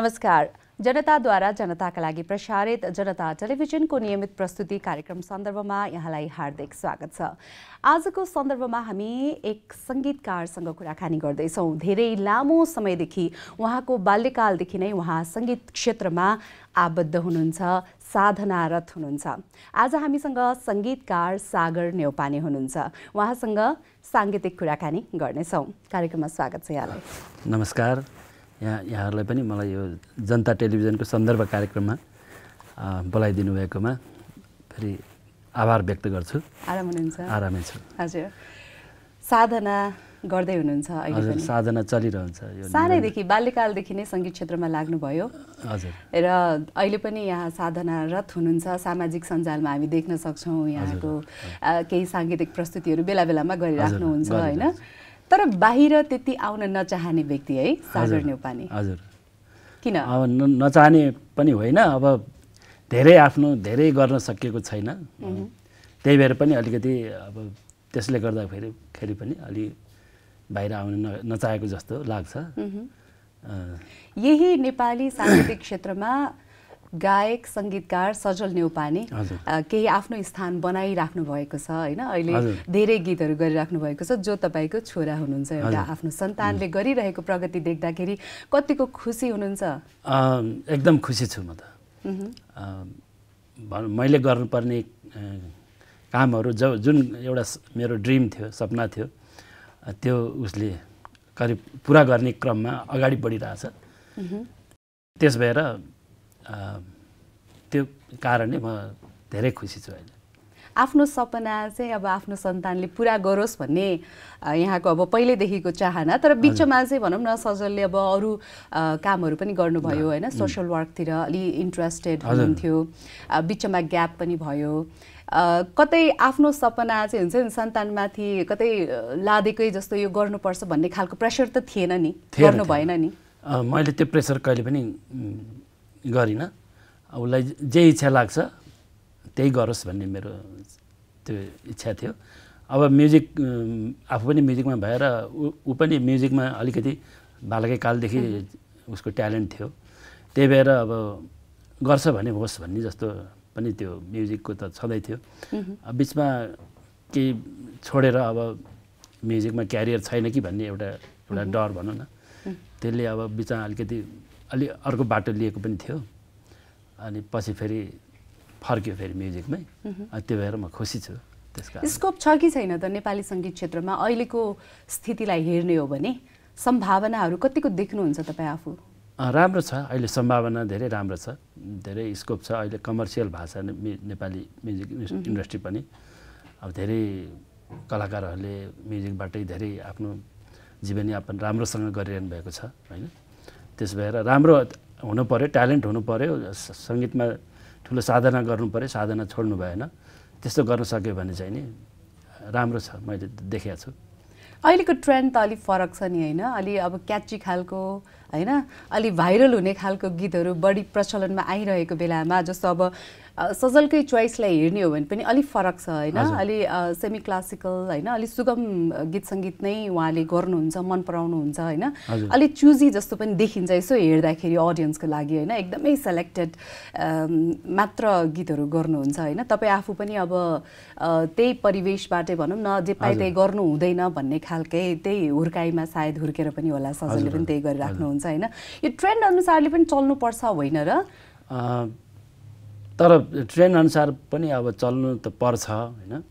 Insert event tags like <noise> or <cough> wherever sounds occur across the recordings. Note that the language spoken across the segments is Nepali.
नमस्कार जनताद्वारा जनताका लागि प्रसारित जनता टेलिभिजनको नियमित प्रस्तुति कार्यक्रम सन्दर्भमा यहाँलाई हार्दिक स्वागत छ आजको सन्दर्भमा हामी एक सङ्गीतकारसँग कुराकानी गर्दैछौँ धेरै लामो समयदेखि उहाँको बाल्यकालदेखि नै उहाँ सङ्गीत क्षेत्रमा आबद्ध हुनुहुन्छ साधनारत हुनुहुन्छ आज हामीसँग सङ्गीतकार सागर नेौपाने हुनुहुन्छ उहाँसँग साङ्गीतिक कुराकानी गर्नेछौँ कार्यक्रममा स्वागत छ यहाँलाई नमस्कार यहाँ यहाँहरूलाई पनि मलाई यो जनता टेलिभिजनको सन्दर्भ कार्यक्रममा बोलाइदिनु भएकोमा फेरि आभार व्यक्त गर्छु आराम हुनुहुन्छ आरामै छु हजुर साधना गर्दै हुनुहुन्छ अहिले साधना चलिरहन्छ सानैदेखि बाल्यकालदेखि नै सङ्गीत क्षेत्रमा लाग्नुभयो हजुर र अहिले पनि यहाँ साधनारत हुनुहुन्छ सामाजिक सञ्जालमा हामी देख्न सक्छौँ यहाँको केही साङ्गीतिक प्रस्तुतिहरू बेला बेलामा गरिराख्नुहुन्छ होइन तर बाहिर त्यति आउन नचाहने व्यक्ति है सागर न्यौपाने हजुर किन अब नचाहने पनि होइन अब धेरै आफ्नो धेरै गर्न सकिएको छैन त्यही भएर पनि अलिकति अब त्यसले गर्दाखेरि खेरि पनि अलि बाहिर आउन न नचाहेको जस्तो लाग्छ यही नेपाली साङ्गीतिक क्षेत्रमा गायक सङ्गीतकार सजल नेउपाने केही आफ्नो स्थान बनाइराख्नु भएको छ होइन अहिले धेरै गीतहरू गरिराख्नु भएको छ जो तपाईँको छोरा हुनुहुन्छ एउटा आफ्नो सन्तानले गरिरहेको प्रगति देख्दाखेरि कतिको खुसी हुनुहुन्छ एकदम खुसी छु म त मैले गर्नुपर्ने कामहरू जो जुन एउटा मेरो ड्रिम थियो सपना थियो त्यो उसले करिब पुरा गर्ने क्रममा अगाडि बढिरहेछ त्यस भएर त्यो कारणले म धेरै खुसी छु अहिले आफ्नो सपना चाहिँ अब आफ्नो सन्तानले पुरा गरोस् भन्ने यहाँको अब पहिल्यैदेखिको चाहना तर बिचमा चाहिँ भनौँ न सजलले अब अरू कामहरू पनि गर्नुभयो होइन सोसल वर्कतिर अलि इन्ट्रेस्टेड हुनुहुन्थ्यो बिचमा ग्याप पनि भयो कतै आफ्नो सपना चाहिँ हुन्छ नि सन्तानमाथि कतै लादेकै जस्तो यो गर्नुपर्छ भन्ने खालको प्रेसर त थिएन नि गर्नु भएन नि मैले त्यो प्रेसर कहिले पनि गरिनँ उसलाई जे इच्छा लाग्छ त्यही गरोस् भन्ने मेरो त्यो इच्छा थियो अब म्युजिक आफू पनि म्युजिकमा भएर ऊ पनि म्युजिकमा अलिकति बालकै कालदेखि उसको ट्यालेन्ट थियो त्यही भएर अब गर्छ भने होस् भन्ने जस्तो पनि त्यो म्युजिकको त छँदै थियो बिचमा केही छोडेर अब म्युजिकमा क्यारियर छैन कि भन्ने एउटा एउटा डर भनौँ न त्यसले अब बिचमा अलिकति अलि अर्को बाटो लिएको पनि थियो अनि पछि फेरि फर्क्यो फेरि म्युजिकमै त्यो भएर म खुसी छु त्यसको स्कोप छ कि छैन त नेपाली सङ्गीत क्षेत्रमा अहिलेको स्थितिलाई हेर्ने हो भने सम्भावनाहरू कतिको देख्नुहुन्छ तपाईँ आफू राम्रो छ अहिले सम्भावना धेरै राम्रो छ धेरै स्कोप छ अहिले कमर्सियल भाषा नेपाली म्युजिक इन्डस्ट्री पनि अब धेरै कलाकारहरूले म्युजिकबाटै धेरै आफ्नो जीवनयापन राम्रोसँग गरिरहनु भएको छ होइन त्यस भएर राम्रो हुनु पऱ्यो ट्यालेन्ट हुनु पऱ्यो सङ्गीतमा ठुलो साधना गर्नु पऱ्यो साधना छोड्नु भएन त्यस्तो गर्न सक्यो भने चाहिँ नि राम्रो छ मैले देखेको छु अहिलेको ट्रेन्ड त अलिक फरक छ नि होइन अलि अब क्याची खालको होइन अलि भाइरल हुने खालको गीतहरू बढी प्रचलनमा आइरहेको बेलामा जस्तो अब सजलकै चोइसलाई हेर्ने हो भने पनि अलिक फरक छ होइन अलि सेमी क्लासिकल होइन अलिक सुगम गीत सङ्गीत नै उहाँले गर्नुहुन्छ मन पराउनुहुन्छ होइन अलिक चुजी जस्तो पनि देखिन्छ यसो हेर्दाखेरि अडियन्सको लागि होइन एकदमै सेलेक्टेड मात्र गीतहरू गर्नुहुन्छ होइन तपाईँ आफू पनि अब त्यही परिवेशबाटै भनौँ न जे पाइ त्यही गर्नु हुँदैन भन्ने खालकै त्यही हुर्काइमा सायद हुर्केर पनि होला सजलले पनि त्यही गरिराख्नुहुन्छ हुन्छ होइन यो ट्रेन्ड अनुसारले पनि चल्नुपर्छ होइन र तर ट्रेन्ड अनुसार पनि अब चल्नु त पर्छ होइन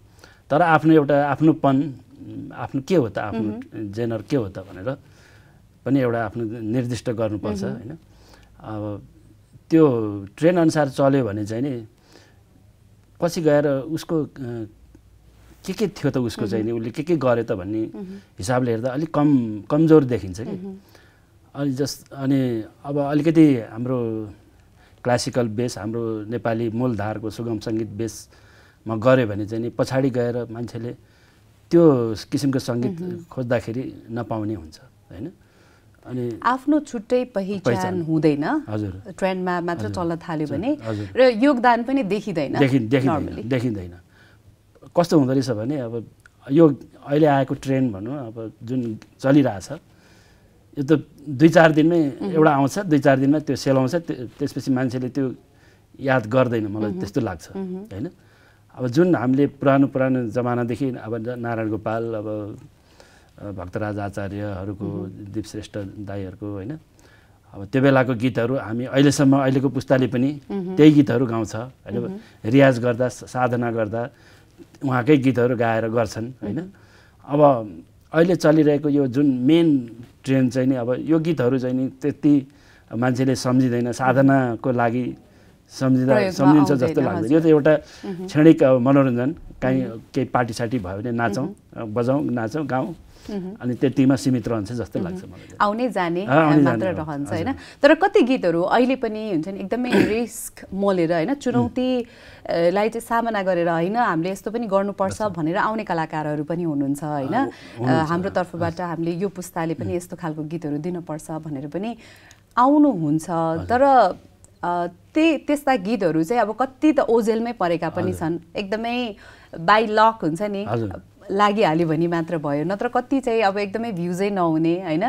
तर आफ्नो एउटा आफ्नोपन आफ्नो के हो त आफ्नो जेनर के हो त भनेर पनि एउटा आफ्नो निर्दिष्ट गर्नुपर्छ होइन अब त्यो ट्रेन्ड अनुसार चल्यो भने चाहिँ नि पछि गएर उसको के के थियो त उसको चाहिँ नि उसले के के गर्यो त भन्ने हिसाबले हेर्दा अलिक कम कमजोर देखिन्छ कि अनि जस अनि अब अलिकति हाम्रो क्लासिकल बेस हाम्रो नेपाली मूलधारको सुगम सङ्गीत बेसमा गऱ्यो भने चाहिँ नि पछाडि गएर मान्छेले त्यो किसिमको सङ्गीत खोज्दाखेरि नपाउने हुन्छ होइन अनि आफ्नो छुट्टै पहिचान हुँदैन हजुर ट्रेन्डमा मात्र चल्न थाल्यो भने र योगदान पनि देखिँदैन देखिँदैन कस्तो हुँदो रहेछ भने अब यो अहिले आएको ट्रेन्ड भनौँ अब जुन चलिरहेछ यो त दुई चार दिनमै एउटा आउँछ दुई चार दिनमा त्यो सेलाउँछ त्यसपछि मान्छेले त्यो याद गर्दैन मलाई त्यस्तो लाग्छ होइन अब जुन हामीले पुरानो पुरानो जमानादेखि अब नारायण गोपाल अब भक्तराज आचार्यहरूको श्रेष्ठ दाईहरूको होइन अब त्यो बेलाको गीतहरू हामी अहिलेसम्म अहिलेको पुस्ताले पनि त्यही गीतहरू गाउँछ होइन रियाज गर्दा साधना गर्दा उहाँकै गीतहरू गाएर गर्छन् होइन अब अहिले चलिरहेको यो जुन मेन ट्रेन्ड चाहिँ नि अब यो गीतहरू चाहिँ नि त्यति मान्छेले सम्झिँदैन साधनाको लागि सम्झिँदा सम्झिन्छ जस्तो लाग्दैन यो त एउटा क्षणिक मनोरञ्जन काहीँ केही पार्टी साटी भयो भने नाचौँ बजाउँ नाचौँ गाउँ अनि त्यतिमा सीमित रहन्छ जस्तो लाग्छ मलाई आउने जाने मात्र रहन्छ होइन तर कति गीतहरू अहिले पनि हुन्छ नि एकदमै <coughs> रिस्क मोलेर होइन चुनौतीलाई चाहिँ सामना गरेर होइन हामीले यस्तो पनि गर्नुपर्छ भनेर आउने कलाकारहरू पनि हुनुहुन्छ होइन हाम्रो तर्फबाट हामीले यो पुस्ताले पनि यस्तो खालको गीतहरू दिनुपर्छ भनेर पनि आउनुहुन्छ तर त्यही त्यस्ता गीतहरू चाहिँ अब कति त ओजेलमै परेका पनि छन् एकदमै बाई लक हुन्छ नि लागिहाल्यो भने मात्र भयो नत्र कति चाहिँ अब एकदमै भ्युजै नहुने होइन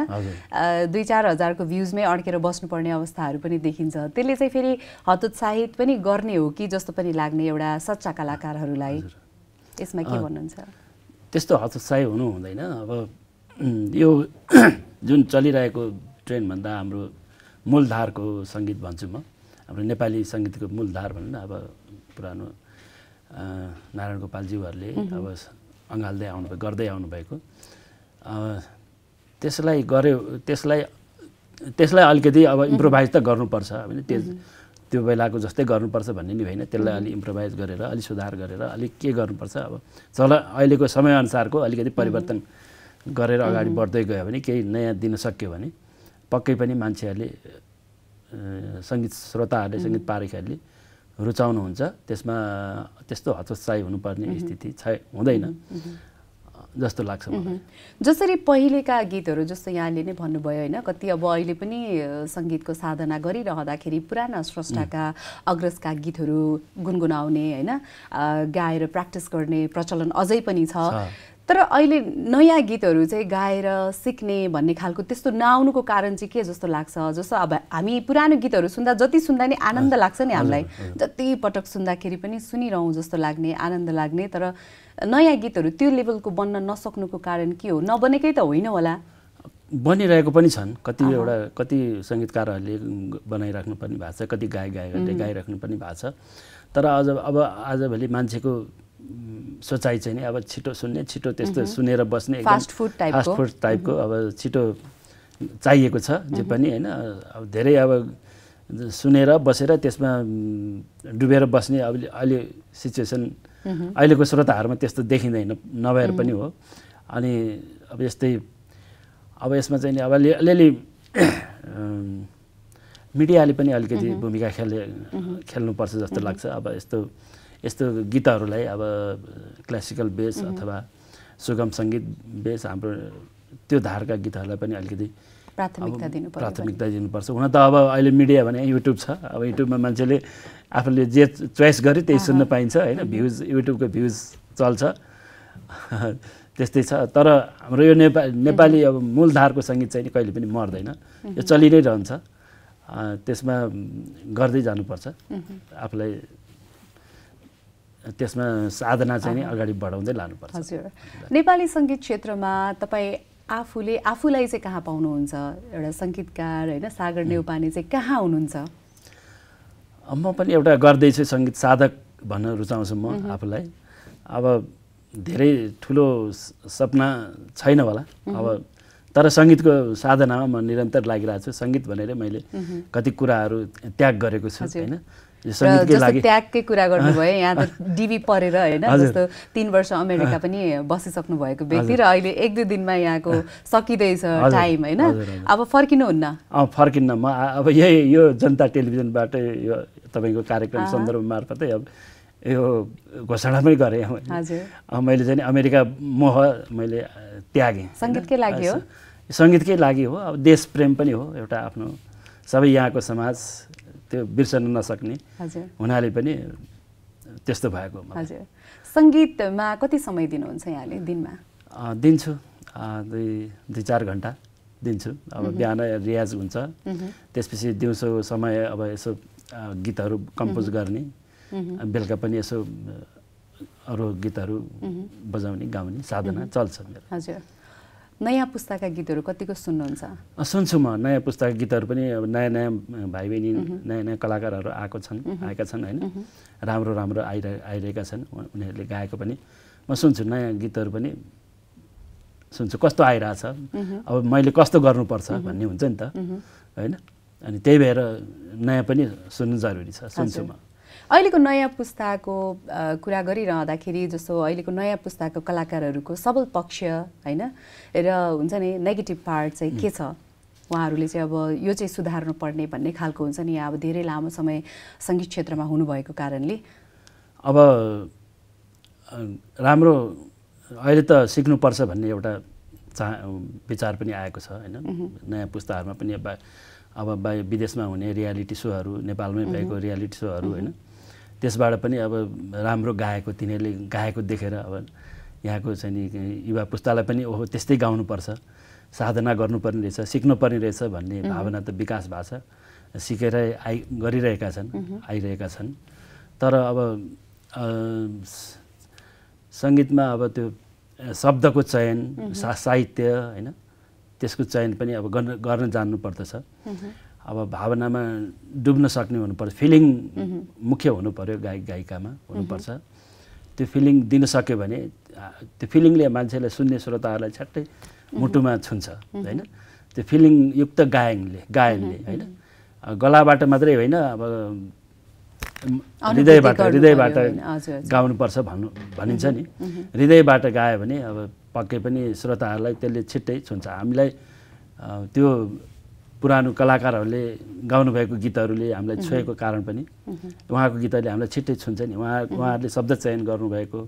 दुई चार हजारको भ्युजमै अड्केर बस्नुपर्ने अवस्थाहरू पनि देखिन्छ त्यसले चाहिँ फेरि हतोत्साहित पनि गर्ने हो कि जस्तो पनि लाग्ने एउटा सच्चा कलाकारहरूलाई यसमा के भन्नुहुन्छ त्यस्तो हतोत्साहित हुनु हुँदैन अब यो <clears throat> जुन चलिरहेको ट्रेन्डभन्दा हाम्रो मूलधारको सङ्गीत भन्छु म हाम्रो नेपाली सङ्गीतको मूलधार भनौँ न अब पुरानो नारायण गोपालज्यूहरूले अब अँगाल्दै आउनु गर्दै आउनुभएको त्यसलाई गऱ्यो त्यसलाई त्यसलाई अलिकति अब इम्प्रोभाइज त गर्नुपर्छ होइन त्यो त्यो बेलाको जस्तै गर्नुपर्छ भन्ने नि होइन त्यसलाई अलिक इम्प्रोभाइज गरेर अलिक सुधार गरेर अलिक के गर्नुपर्छ अब चल अहिलेको समयअनुसारको अलिकति परिवर्तन गरेर अगाडि बढ्दै गयो भने केही नयाँ दिन सक्यो भने पक्कै पनि मान्छेहरूले सङ्गीत श्रोताहरूले सङ्गीत पारेकाहरूले रुचाउनुहुन्छ त्यसमा त्यस्तो हतोत्साही हुनुपर्ने स्थिति छ हुँदैन जस्तो लाग्छ मलाई जसरी पहिलेका गीतहरू जस्तो यहाँले नै भन्नुभयो होइन कति अब अहिले पनि सङ्गीतको साधना गरिरहँदाखेरि पुराना स्रष्टाका अग्रजका गीतहरू गुनगुनाउने होइन गाएर प्र्याक्टिस गर्ने प्रचलन अझै पनि छ तर अहिले नयाँ गीतहरू चाहिँ गाएर सिक्ने भन्ने खालको त्यस्तो नआउनुको कारण चाहिँ के जस्तो लाग्छ जस्तो अब हामी पुरानो गीतहरू सुन्दा जति सुन्दा नि आनन्द लाग्छ नि हामीलाई जति पटक सुन्दाखेरि पनि सुनिरहँ जस्तो लाग्ने आनन्द लाग्ने तर नयाँ गीतहरू त्यो लेभलको बन्न नसक्नुको कारण के हो नबनेकै त होइन होला बनिरहेको पनि छन् कतिवटा कति सङ्गीतकारहरूले बनाइराख्नु पनि भएको छ कति गायक गायकहरूले गाइराख्नु पनि भएको छ तर अझ अब आजभोलि मान्छेको सोचाइ चाहिँ नि अब छिटो सुन्ने छिटो त्यस्तो सुनेर बस्ने फास्ट फुड फास्ट फुड टाइपको अब छिटो चाहिएको छ जे पनि होइन अब धेरै अब सुनेर बसेर त्यसमा डुबेर बस्ने अब अहिले सिचुएसन अहिलेको श्रोताहरूमा त्यस्तो देखिँदैन नभएर पनि हो अनि अब यस्तै अब यसमा चाहिँ नि अब अलिअलि मिडियाले पनि अलिकति भूमिका खेले खेल्नुपर्छ जस्तो लाग्छ अब यस्तो यस्तो गीतहरूलाई अब क्लासिकल बेस अथवा सुगम सङ्गीत बेस हाम्रो त्यो धारका गीतहरूलाई पनि अलिकति प्राथमिकता दिनु प्राथमिकता दिनुपर्छ हुन त अब अहिले मिडिया भने युट्युब छ अब युट्युबमा मान्छेले आफूले जे चोइस गरे त्यही सुन्न पाइन्छ होइन भ्युज युट्युबको भ्युज चल्छ <laughs> त्यस्तै छ तर हाम्रो यो नेपाली नेपाली अब मूलधारको सङ्गीत चाहिँ कहिले पनि मर्दैन यो चलि नै रहन्छ त्यसमा गर्दै जानुपर्छ आफूलाई त्यसमा साधना चाहिँ अगाडि बढाउँदै लानुपर्छ हजुर नेपाली सङ्गीत क्षेत्रमा तपाईँ आफूले आफूलाई चाहिँ कहाँ पाउनुहुन्छ एउटा सङ्गीतकार होइन सागर नेउपाने चाहिँ कहाँ हुनुहुन्छ म पनि एउटा गर्दैछु सङ्गीत साधक भन्न रुचाउँछु म आफूलाई अब धेरै ठुलो सपना छैन होला अब तर सङ्गीतको साधनामा म निरन्तर लागिरहेको छु सङ्गीत भनेर मैले कति कुराहरू त्याग गरेको छु होइन त्यागकै कुरा गर्नुभयो यहाँ त <laughs> डिबी परेर होइन जस्तो तिन वर्ष अमेरिका पनि बसिसक्नु भएको व्यक्ति र अहिले एक दुई दिनमा यहाँको सकिँदैछ टाइम होइन अब फर्किनुहुन्न फर्किन्न म अब यही यो जनता टेलिभिजनबाट यो तपाईँको कार्यक्रम सन्दर्भ मार्फतै अब यो घोषणा पनि गरेँ मैले चाहिँ अमेरिका मोह मैले त्यागेँ सङ्गीतकै लागि हो सङ्गीतकै लागि हो अब देशप्रेम पनि हो एउटा आफ्नो सबै यहाँको समाज त्यो बिर्सन नसक्ने हुनाले पनि त्यस्तो भएको सङ्गीतमा कति समय दिनुहुन्छ यहाँले दिनमा दिन्छु दुई दुई चार घन्टा दिन्छु अब बिहान रियाज हुन्छ त्यसपछि दिउँसो समय अब यसो गीतहरू कम्पोज गर्ने बेलुका पनि यसो अरू गीतहरू बजाउने गाउने साधना चल्छ मेरो हजुर नयाँ पुस्ताका गीतहरू कतिको सुन्नुहुन्छ सुन्छु म नयाँ पुस्ताका गीतहरू पनि अब नयाँ नयाँ भाइ बहिनी नयाँ नयाँ कलाकारहरू आएको छन् आएका छन् होइन राम्रो राम्रो आइरह आइरहेका छन् उनीहरूले गाएको पनि म सुन्छु नयाँ गीतहरू पनि सुन्छु कस्तो आइरहेछ अब मैले कस्तो गर्नुपर्छ भन्ने हुन्छ नि त होइन अनि त्यही भएर नयाँ पनि सुन्नु जरुरी छ सुन्छु म अहिलेको नयाँ पुस्ताको कुरा गरिरहँदाखेरि जस्तो अहिलेको नयाँ पुस्ताको कलाकारहरूको सबल पक्ष होइन र हुन्छ नि नेगेटिभ पार्ट चाहिँ के छ उहाँहरूले चाहिँ अब यो चाहिँ सुधार्नु पर्ने भन्ने खालको हुन्छ नि अब धेरै लामो समय सङ्गीत क्षेत्रमा हुनुभएको कारणले अब राम्रो अहिले त सिक्नुपर्छ भन्ने एउटा चा विचार पनि आएको छ होइन नयाँ पुस्ताहरूमा पनि अब बा, विदेशमा हुने रियालिटी सोहरू नेपालमै भएको रियालिटी सोहरू होइन त्यसबाट पनि अब राम्रो गाएको तिनीहरूले गाएको देखेर अब यहाँको चाहिँ नि युवा पुस्तालाई पनि ओहो त्यस्तै गाउनुपर्छ साधना गर्नुपर्ने रहेछ सिक्नुपर्ने रहेछ भन्ने भावना त विकास भएको छ सिकेर आइ गरिरहेका छन् आइरहेका छन् तर अब सङ्गीतमा अब त्यो शब्दको चयन सा साहित्य होइन त्यसको चयन पनि अब गर्न गर्न जान्नुपर्दछ अब भावनामा डुब्न सक्ने हुनुपर्छ फिलिङ मुख्य हुनु पऱ्यो गायक गायिकामा हुनुपर्छ त्यो फिलिङ दिन सक्यो भने त्यो फिलिङले मान्छेलाई सुन्ने श्रोताहरूलाई छ्याट्टै मुटुमा छुन्छ होइन त्यो फिलिङ युक्त गायनले गायनले होइन गलाबाट मात्रै होइन अब हृदयबाट हृदयबाट गाउनुपर्छ भन्नु भनिन्छ नि हृदयबाट गायो भने अब पक्कै पनि श्रोताहरूलाई त्यसले छिट्टै छुन्छ हामीलाई त्यो पुरानो कलाकारहरूले गाउनुभएको गीतहरूले हामीलाई छोएको कारण पनि उहाँको गीतहरूले हामीलाई छिट्टै छुन्छ नि उहाँ उहाँहरूले शब्द चयन गर्नुभएको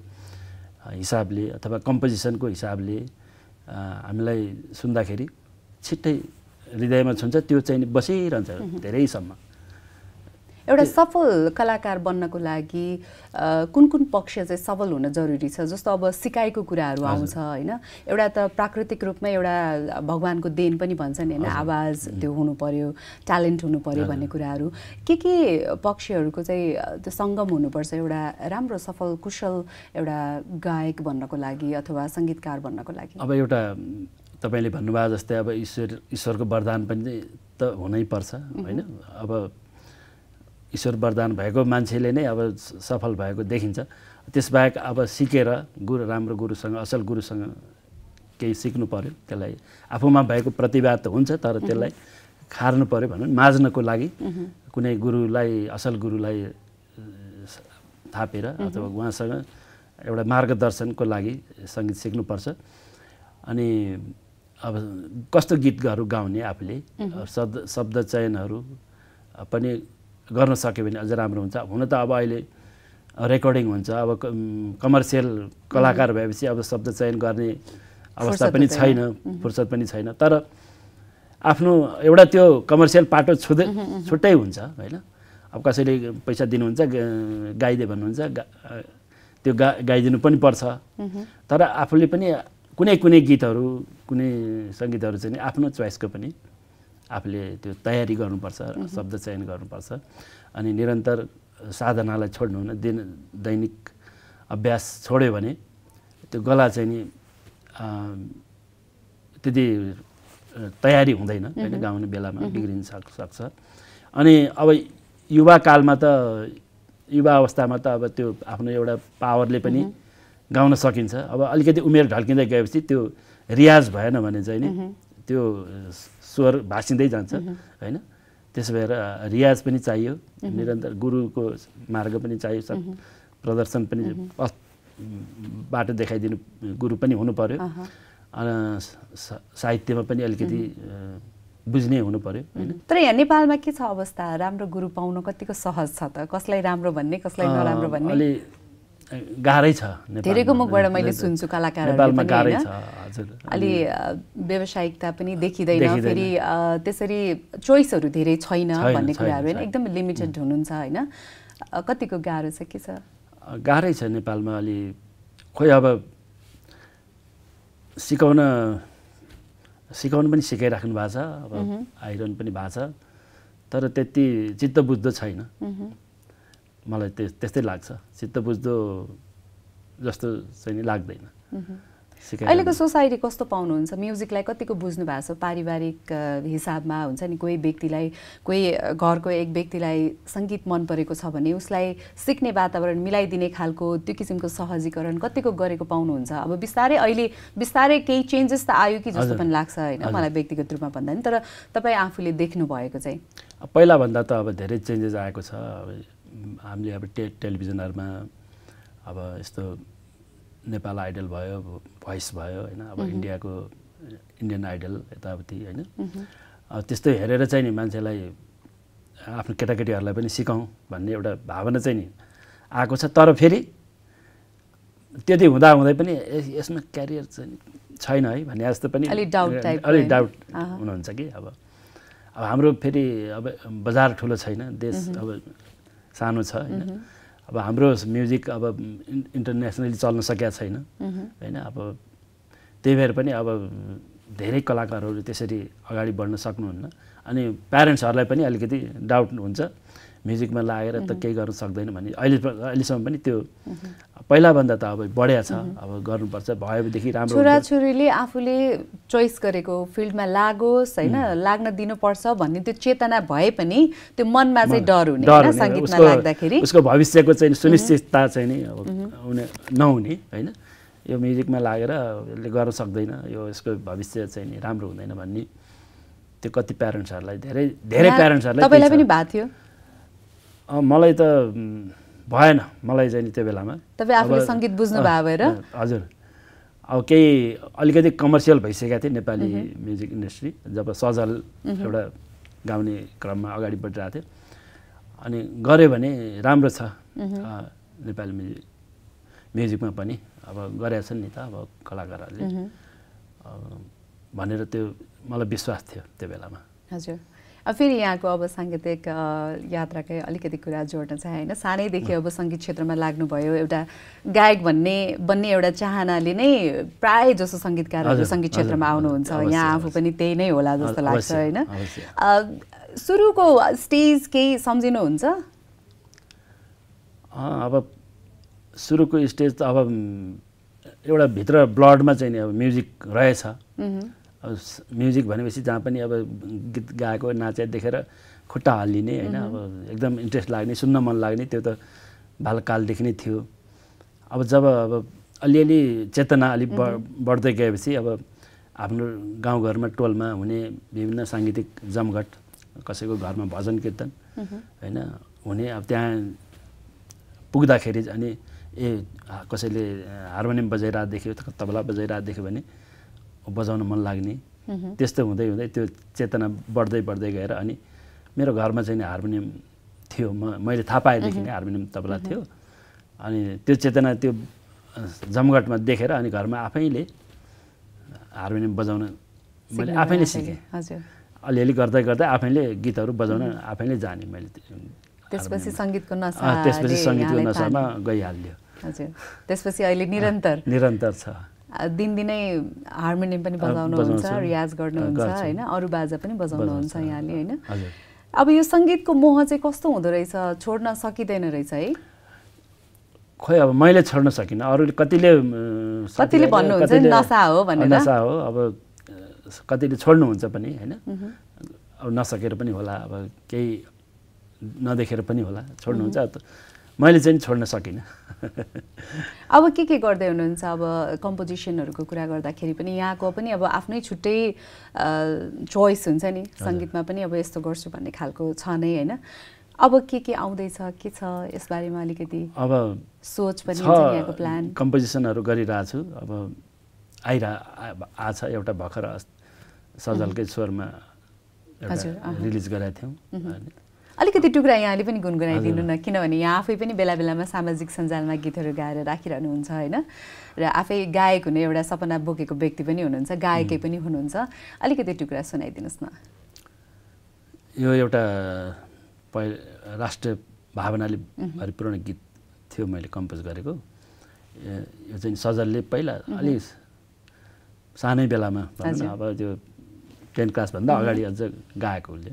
हिसाबले अथवा कम्पोजिसनको हिसाबले हामीलाई सुन्दाखेरि छिट्टै हृदयमा छुन्छ त्यो चाहिँ बसिरहन्छ धेरैसम्म एउटा सफल कलाकार बन्नको लागि कुन कुन पक्ष चाहिँ सबल हुन जरुरी छ जस्तो अब सिकाइको कुराहरू आउँछ होइन एउटा त प्राकृतिक रूपमा एउटा भगवान्को देन पनि भन्छन् होइन आवाज त्यो हुनु पर्यो ट्यालेन्ट हुनु पर्यो भन्ने कुराहरू के के पक्षहरूको चाहिँ त्यो सङ्गम हुनुपर्छ एउटा राम्रो सफल कुशल एउटा गायक बन्नको लागि अथवा सङ्गीतकार बन्नको लागि अब एउटा तपाईँले भन्नुभयो जस्तै अब ईश्वर ईश्वरको वरदान पनि त हुनैपर्छ होइन अब ईश्वर वरदान भएको मान्छेले नै अब सफल भएको देखिन्छ त्यसबाहेक अब सिकेर गुरु राम्रो गुरुसँग असल गुरुसँग केही सिक्नु पऱ्यो त्यसलाई आफूमा भएको प्रतिभा त हुन्छ तर त्यसलाई खार्नु पऱ्यो भनौँ माझ्नको लागि कुनै गुरुलाई असल गुरुलाई थापेर अथवा उहाँसँग एउटा मार्गदर्शनको लागि सङ्गीत सिक्नुपर्छ अनि अब कस्तो गीतहरू गाउने आफूले शब्द शब्द चयनहरू पनि गर्न सक्यो भने अझ राम्रो हुन्छ हुन त अब अहिले रेकर्डिङ हुन्छ अब कमर्सियल कलाकार भएपछि अब शब्द चयन गर्ने अवस्था पनि छैन फुर्सद पनि छैन तर आफ्नो एउटा त्यो कमर्सियल पाटो छुदै छुट्टै हुन्छ होइन अब कसैले पैसा दिनुहुन्छ गाइदियो भन्नुहुन्छ त्यो गा गाइदिनु पनि पर्छ तर आफूले पनि कुनै कुनै गीतहरू कुनै सङ्गीतहरू चाहिँ आफ्नो चोइसको पनि आफूले त्यो तयारी गर्नुपर्छ शब्द चयन गर्नुपर्छ अनि निरन्तर साधनालाई छोड्नु हुन दिन दैनिक अभ्यास छोड्यो भने त्यो गला चाहिँ नि त्यति तयारी हुँदैन होइन गाउने बेलामा बिग्रिन सक् सक्छ अनि अब युवाकालमा त युवा अवस्थामा त अब त्यो आफ्नो एउटा पावरले पनि गाउन सकिन्छ अब अलिकति उमेर ढल्किँदै गएपछि त्यो रियाज भएन भने चाहिँ नि त्यो स्वर भाँसिँदै जान्छ होइन त्यसो भएर रियाज पनि चाहियो निरन्तर गुरुको मार्ग पनि चाहियो सब प्रदर्शन पनि बाटो देखाइदिनु गुरु पनि हुनु पऱ्यो साहित्यमा पनि अलिकति बुझ्ने हुनु पर्यो तर यहाँ नेपालमा के छ अवस्था राम्रो गुरु पाउन कतिको सहज छ त कसलाई राम्रो भन्ने कसलाई नराम्रो भन्ने गाह्रै छ धेरैको मुखबाट मैले सुन्छु कलाकार गाह्रै छ हजुर अलि व्यवसायिकता पनि देखिँदैन फेरि त्यसरी चोइसहरू धेरै छैन भन्ने कुराहरू होइन एकदम लिमिटेड हुनुहुन्छ होइन कतिको गाह्रो छ के छ गाह्रै छ नेपालमा अलि खोइ अब सिकाउन सिकाउन पनि सिकाइराख्नु भएको छ अब आइरहनु पनि भएको छ तर त्यति चित्त बुझ्दो छैन मलाई त्यस त्यस्तै लाग्छ चित्त बुझ्दो जस्तो चाहिँ नि लाग्दैन अहिलेको सोसाइटी कस्तो पाउनुहुन्छ म्युजिकलाई कतिको बुझ्नु भएको छ पारिवारिक हिसाबमा हुन्छ नि कोही व्यक्तिलाई कोही घरको एक व्यक्तिलाई सङ्गीत मन परेको छ भने उसलाई सिक्ने वातावरण मिलाइदिने खालको त्यो किसिमको सहजीकरण कतिको गरेको पाउनुहुन्छ अब बिस्तारै अहिले बिस्तारै केही चेन्जेस त आयो कि जस्तो पनि लाग्छ होइन मलाई व्यक्तिगत रूपमा भन्दा पनि तर तपाईँ आफूले देख्नुभएको चाहिँ पहिलाभन्दा त अब धेरै चेन्जेस आएको छ हामीले अब टे टेलिभिजनहरूमा अब यस्तो नेपाल आइडल भयो भोइस भयो होइन अब इन्डियाको इन्डियन आइडल यताउति होइन त्यस्तो हेरेर चाहिँ नि मान्छेलाई आफ्नो केटाकेटीहरूलाई पनि सिकाउँ भन्ने एउटा भावना चाहिँ नि आएको छ तर फेरि त्यति हुँदा हुँदै पनि यसमा क्यारियर चाहिँ छैन है भन्ने जस्तो पनि अलिक डाउट हुनुहुन्छ कि अब अब हाम्रो फेरि अब बजार ठुलो छैन देश अब सानो छ होइन अब हाम्रो म्युजिक अब इन्टरनेसनली चल्न सकेका छैन होइन अब त्यही भएर पनि अब धेरै कलाकारहरू त्यसरी अगाडि बढ्न सक्नुहुन्न अनि प्यारेन्ट्सहरूलाई पनि अलिकति डाउट हुन्छ म्युजिकमा लागेर त केही गर्नु सक्दैन भने अहिले अहिलेसम्म पनि त्यो पहिलाभन्दा त अब बढिया छ अब गर्नुपर्छ भएदेखि राम्रो छोराछोरीले आफूले चोइस गरेको फिल्डमा लागोस् होइन लाग्न दिनुपर्छ भन्ने त्यो चेतना भए पनि त्यो मनमा चाहिँ डर हुने डर लाग्दाखेरि उसको भविष्यको चाहिँ सुनिश्चितता चाहिँ नि अब हुने नहुने होइन यो म्युजिकमा लागेर यसले गर्न सक्दैन यो यसको भविष्य चाहिँ नि राम्रो हुँदैन भन्ने त्यो कति प्यारेन्ट्सहरूलाई धेरै धेरै प्यारेन्ट्सहरूलाई तपाईँलाई पनि भएको थियो मलाई त भएन मलाई चाहिँ नि त्यो बेलामा तपाईँ आफ्नो सङ्गीत बुझ्नु भयो भएर हजुर अब केही अलिकति कमर्सियल भइसकेको थिएँ नेपाली म्युजिक इन्डस्ट्री जब सजल एउटा गाउने क्रममा अगाडि बढिरहेको थियो अनि गऱ्यो भने राम्रो छ नेपाली म्युजिक म्युजिकमा पनि अब गरेका छन् नि त अब कलाकारहरूले भनेर त्यो मलाई विश्वास थियो त्यो बेलामा हजुर अब फेरि यहाँको अब साङ्गीतिक यात्राकै अलिकति कुरा जोड्न चाहे होइन सानैदेखि अब सङ्गीत क्षेत्रमा लाग्नुभयो एउटा गायक भन्ने बन्ने एउटा चाहनाले नै प्राय जसो सङ्गीतकारहरू सङ्गीत क्षेत्रमा आउनुहुन्छ यहाँ आफू पनि त्यही नै होला जस्तो लाग्छ होइन सुरुको स्टेज केही सम्झिनुहुन्छ अब सुरुको स्टेज त अब एउटा भित्र ब्लडमा चाहिँ नि अब म्युजिक रहेछ अब म्युजिक भनेपछि जहाँ पनि अब गीत गाएको नाचे देखेर खुट्टा हालिने होइन अब एकदम इन्ट्रेस्ट लाग्ने सुन्न मन लाग्ने त्यो त बालकालदेखि नै थियो अब जब अब अलिअलि चेतना अलिक बढ्दै गएपछि अब आफ्नो गाउँघरमा टोलमा हुने विभिन्न साङ्गीतिक जमघट कसैको घरमा भजन कीर्तन होइन हुने अब त्यहाँ पुग्दाखेरि अनि ए कसैले हार्मोनियम बजाइरहेको देख्यो तबला बजाइरहेको देख्यो भने बजाउन मन लाग्ने त्यस्तो हुँदै हुँदै त्यो चेतना बढ्दै बढ्दै गएर अनि मेरो घरमा चाहिँ हार्मोनियम थियो म मैले थाहा पाएँदेखि नै हार्मोनियम तबला थियो अनि त्यो चेतना त्यो जमघटमा देखेर अनि घरमा आफैले हार्मोनियम बजाउन मैले आफैले सिकेँ अलिअलि गर्दै गर्दै आफैले गीतहरू बजाउन आफैले जाने मैले त्यसपछि सङ्गीतको नसा त्यसपछि सङ्गीतको नसामा गइहाल्यो त्यसपछि अहिले निरन्तर निरन्तर छ दिनदिनै हार्मोनियम पनि बजाउनुहुन्छ रियाज गर्नुहुन्छ होइन अरू बाजा पनि बजाउनुहुन्छ यहाँले होइन अब यो सङ्गीतको मोह चाहिँ कस्तो हुँदो रहेछ छोड्न सकिँदैन रहेछ है खोइ अब मैले छोड्न सकिनँ अरू कतिले कतिले भन्नुहुन्छ नसा हो भनेर नसा हो अब कतिले छोड्नुहुन्छ पनि होइन अब नसकेर पनि होला अब केही नदेखेर पनि होला छोड्नुहुन्छ मैले चाहिँ छोड्न सकिनँ अब के के गर्दै हुनुहुन्छ अब कम्पोजिसनहरूको कुरा गर्दाखेरि पनि यहाँको पनि अब आफ्नै छुट्टै चोइस हुन्छ नि सङ्गीतमा पनि अब यस्तो गर्छु भन्ने खालको छ नै होइन अब के के आउँदैछ के छ यसबारेमा अलिकति अब सोच पनि यहाँको प्लान कम्पोजिसनहरू गरिरहेको छु अब आइरह आछ एउटा भर्खर सजलकै स्वरमा एउटा रिलिज गराएको थियौँ अलिकति टुक्रा यहाँले पनि गुनगुनाइदिनु न किनभने यहाँ आफै पनि बेला बेलामा सामाजिक सञ्जालमा गीतहरू गाएर राखिरहनुहुन्छ होइन र आफै गायक हुने एउटा सपना बोकेको व्यक्ति पनि हुनुहुन्छ गायकै पनि हुनुहुन्छ अलिकति टुक्रा सुनाइदिनुहोस् न यो एउटा पहि राष्ट्रिय भावनाले भरिपूर्ण गीत थियो मैले कम्पोज गरेको यो चाहिँ सजलले पहिला अलि सानै बेलामा अब त्यो टेन क्लासभन्दा अगाडि अझ गाएको उसले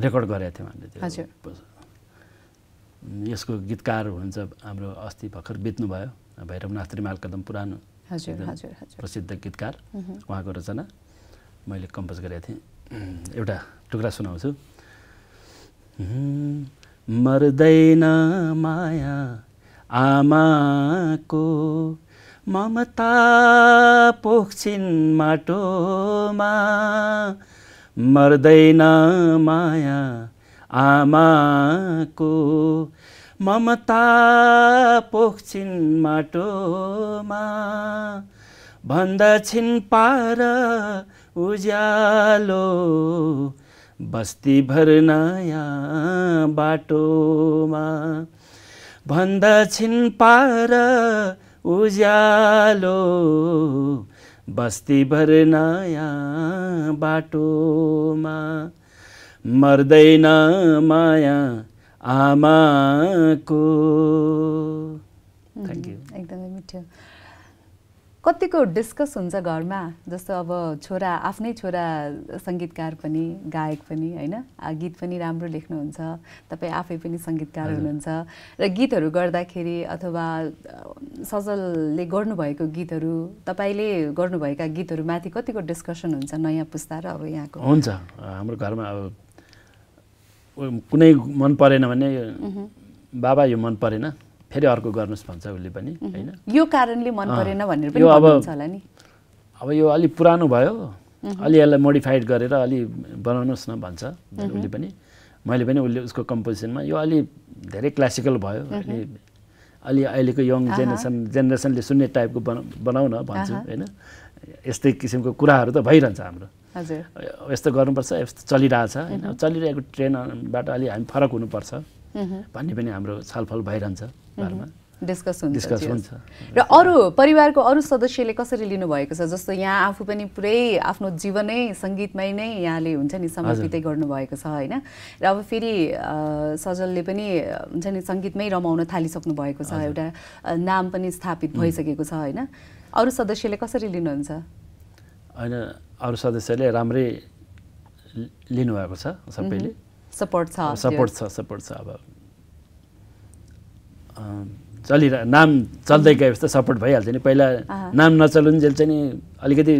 रेकर्ड गरेका थियौँ हामीले यसको गीतकार हुनुहुन्छ हाम्रो अस्ति भर्खर बित्नुभयो भैरवनाथ त्रिमाल कदम पुरानो प्रसिद्ध गीतकार उहाँको रचना मैले कम्पोज गरेको थिएँ एउटा टुक्रा सुनाउँछु मर्दैन माया आमाको ममता पोख्छिन् माटोमा मर्दैन माया आमाको ममता पोख्छिन् माटोमा भन्दछिन् पार उज्यालो बस्ती नयाँ बाटोमा भन्दछिन् पार उज्यालो भर नयाँ बाटोमा मर्दैन माया आमाको थ्याङ्क यू एकदमै मिठो कतिको डिस्कस हुन्छ घरमा जस्तो अब छोरा आफ्नै छोरा सङ्गीतकार पनि गायक पनि होइन गीत पनि राम्रो लेख्नुहुन्छ तपाईँ आफै पनि सङ्गीतकार हुनुहुन्छ र गीतहरू गर्दाखेरि अथवा सजलले गर्नुभएको गीतहरू तपाईँले गर्नुभएका गीतहरूमाथि कतिको डिस्कसन हुन्छ नयाँ पुस्ता र अब यहाँको हुन्छ हाम्रो घरमा अब कुनै मन परेन भने बाबा यो मन परेन फेरि अर्को गर्नुहोस् भन्छ उसले पनि होइन यो कारणले मन परेन भनेर पनि होला अब यो अलि पुरानो भयो अलि यसलाई मोडिफाइड गरेर अलि बनाउनुहोस् न भन्छ उसले पनि मैले पनि उसले उसको कम्पोजिसनमा यो अलि धेरै क्लासिकल भयो अनि अलि अहिलेको यङ जेनेरेसन जेनेरेसनले सुन्ने टाइपको बना बनाउन न भन्छु होइन यस्तै किसिमको कुराहरू त भइरहन्छ हाम्रो यस्तो गर्नुपर्छ यस्तो चलिरहेछ होइन चलिरहेको ट्रेनबाट अलि हामी फरक हुनुपर्छ भन्ने पनि हाम्रो छलफल भइरहन्छ डिस्कस र अरू परिवारको अरू सदस्यले कसरी लिनुभएको छ जस्तो यहाँ आफू पनि पुरै आफ्नो जीवनै सङ्गीतमै नै यहाँले हुन्छ नि समर्पितै गर्नुभएको छ होइन र अब फेरि सजलले पनि हुन्छ नि सङ्गीतमै रमाउन थालिसक्नु भएको छ एउटा नाम पनि स्थापित भइसकेको छ होइन अरू सदस्यले कसरी लिनुहुन्छ होइन अरू सदस्यले राम्रै लिनुभएको छ सबैले सपोर्ट छ सपोर्ट छ सपोर्ट छ अब चलिरह नाम चल्दै गएपछि त सपोर्ट भइहाल्छ नि पहिला नाम जेल चाहिँ नि अलिकति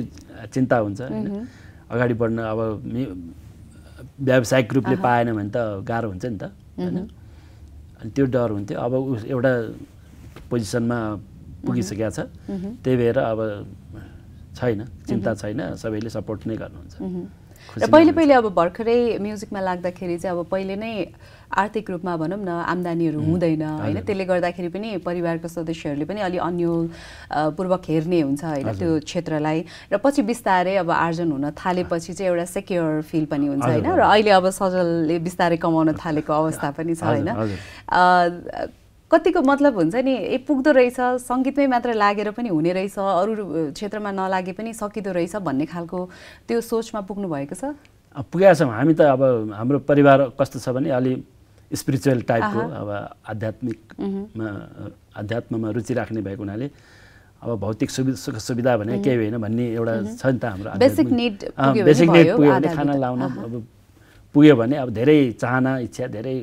चिन्ता हुन्छ होइन अगाडि बढ्न अब व्यावसायिक रूपले पाएन भने त गाह्रो हुन्छ नि त होइन अनि त्यो डर हुन्थ्यो अब उस एउटा पोजिसनमा पुगिसकेको छ त्यही भएर अब छैन चिन्ता छैन सबैले सपोर्ट नै गर्नुहुन्छ र पहिले पहिले अब भर्खरै म्युजिकमा लाग्दाखेरि चाहिँ अब पहिले नै आर्थिक रूपमा भनौँ न आम्दानीहरू हुँदैन होइन त्यसले गर्दाखेरि पनि परिवारको सदस्यहरूले पनि अलि पूर्वक हेर्ने हुन्छ होइन त्यो क्षेत्रलाई र पछि बिस्तारै अब आर्जन हुन थालेपछि चाहिँ एउटा सेक्योर फिल पनि हुन्छ होइन र अहिले अब सजलले बिस्तारै कमाउन थालेको अवस्था <laughs> पनि छ होइन कतिको मतलब हुन्छ नि ए पुग्दो रहेछ सङ्गीतमै मात्र लागेर पनि हुने रहेछ अरू क्षेत्रमा नलागे पनि सकिँदो रहेछ भन्ने खालको त्यो सोचमा पुग्नु भएको छ पुगेका छौँ हामी त अब हाम्रो परिवार कस्तो छ भने अलि स्पिरिचुअल टाइपको अब आध्यात्मिकमा आध्यात्ममा रुचि राख्ने भएको हुनाले अब भौतिक सुविधा सुख सुविधा भने केही होइन भन्ने एउटा छ नि त हाम्रो बेसिक निड बेसिक निड पुग्यो भने खाना लाउन अब पुग्यो भने अब धेरै चाहना इच्छा धेरै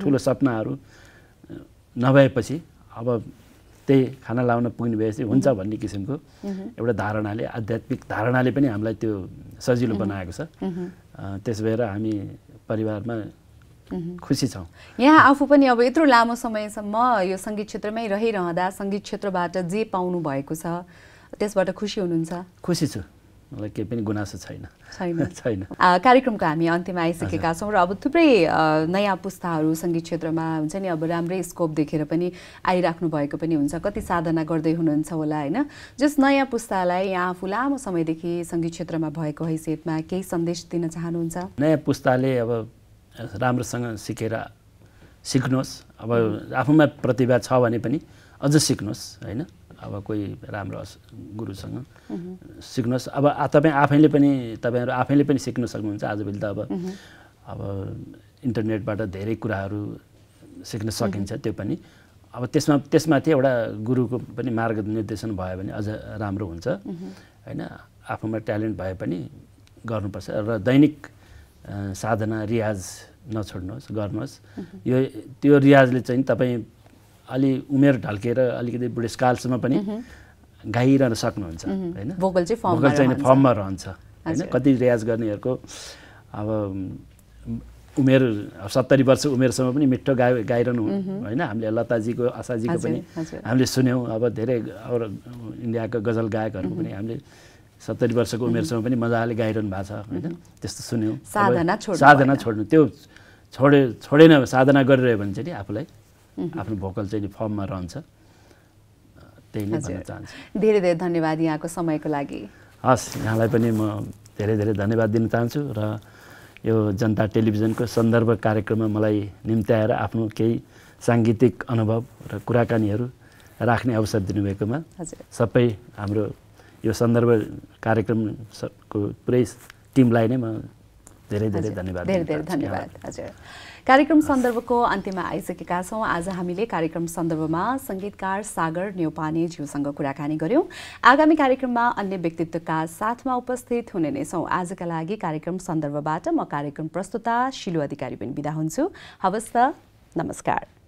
ठुलो सपनाहरू नभएपछि अब त्यही खाना लाउन पुग्ने भएपछि हुन्छ भन्ने किसिमको एउटा धारणाले आध्यात्मिक धारणाले पनि हामीलाई त्यो सजिलो बनाएको छ त्यस भएर हामी परिवारमा खुसी छौँ यहाँ आफू पनि अब यत्रो लामो समयसम्म यो सङ्गीत क्षेत्रमै रहिरहँदा सङ्गीत क्षेत्रबाट जे पाउनु भएको छ त्यसबाट खुसी हुनुहुन्छ खुसी छु मलाई केही पनि गुनासो छैन छैन <laughs> कार्यक्रमको हामी अन्त्यमा आइसकेका छौँ र अब थुप्रै नयाँ पुस्ताहरू सङ्गीत क्षेत्रमा हुन्छ नि अब राम्रै स्कोप देखेर पनि आइराख्नु भएको पनि हुन्छ कति साधना गर्दै हुनुहुन्छ होला होइन जस नयाँ पुस्तालाई यहाँ आफू लामो समयदेखि सङ्गीत क्षेत्रमा भएको हैसियतमा केही सन्देश दिन चाहनुहुन्छ नयाँ पुस्ताले अब राम्रोसँग सिकेर सिक्नुहोस् अब आफूमा प्रतिभा छ भने पनि अझ सिक्नुहोस् होइन अब कोही राम्रो गुरुसँग सिक्नुहोस् अब तपाईँ आफैले पनि तपाईँहरू आफैले पनि सिक्न सक्नुहुन्छ आजभोलि त अब अब इन्टरनेटबाट धेरै कुराहरू सिक्न सकिन्छ त्यो पनि अब त्यसमा त्यसमाथि एउटा गुरुको पनि मार्ग निर्देशन भयो भने अझ राम्रो हुन्छ होइन आफूमा ट्यालेन्ट भए पनि गर्नुपर्छ र दैनिक साधना रियाज नछोड्नुहोस् गर्नुहोस् यो त्यो रियाजले चाहिँ तपाईँ अलि उमेर ढल्केर अलिकति बुढेसकालसम्म पनि गाइरहन सक्नुहुन्छ होइन भोकल चाहिँ फर्ममा रहन्छ होइन कति रियाज गर्नेहरूको अब उमेर सत्तरी वर्ष उमेरसम्म पनि मिठो गाइ गाइरहनु होइन हामीले लताजीको आशाजीको पनि हामीले सुन्यौँ अब धेरै अरू इन्डियाको गजल गायकहरूको पनि हामीले सत्तरी वर्षको उमेरसम्म पनि मजाले गाइरहनु भएको छ होइन त्यस्तो सुन्यौँ साधना छोड्नु त्यो छोडे छोडेन साधना गरिरह्यो भने चाहिँ आफूलाई आफ्नो भोकल चाहिँ फर्ममा रहन्छ त्यही नै भन्न चाहन्छु धेरै धेरै धन्यवाद यहाँको समयको लागि हस् यहाँलाई पनि म धेरै धेरै धन्यवाद दिन चाहन्छु र यो जनता टेलिभिजनको सन्दर्भ कार्यक्रममा मलाई निम्त्याएर आफ्नो केही साङ्गीतिक अनुभव र कुराकानीहरू राख्ने अवसर दिनुभएकोमा सबै हाम्रो यो सन्दर्भ कार्यक्रमको पुरै टिमलाई नै म धेरै धेरै धन्यवाद धेरै धेरै धन्यवाद हजुर कार्यक्रम सन्दर्भको अन्त्यमा आइसकेका छौँ आज हामीले कार्यक्रम सन्दर्भमा सङ्गीतकार सागर ज्यूसँग कुराकानी गऱ्यौँ आगामी कार्यक्रममा अन्य व्यक्तित्वका साथमा उपस्थित हुने नै छौँ आजका लागि कार्यक्रम सन्दर्भबाट म कार्यक्रम प्रस्तुता शिलु अधिकारी पनि बिदा हुन्छु हवस् त नमस्कार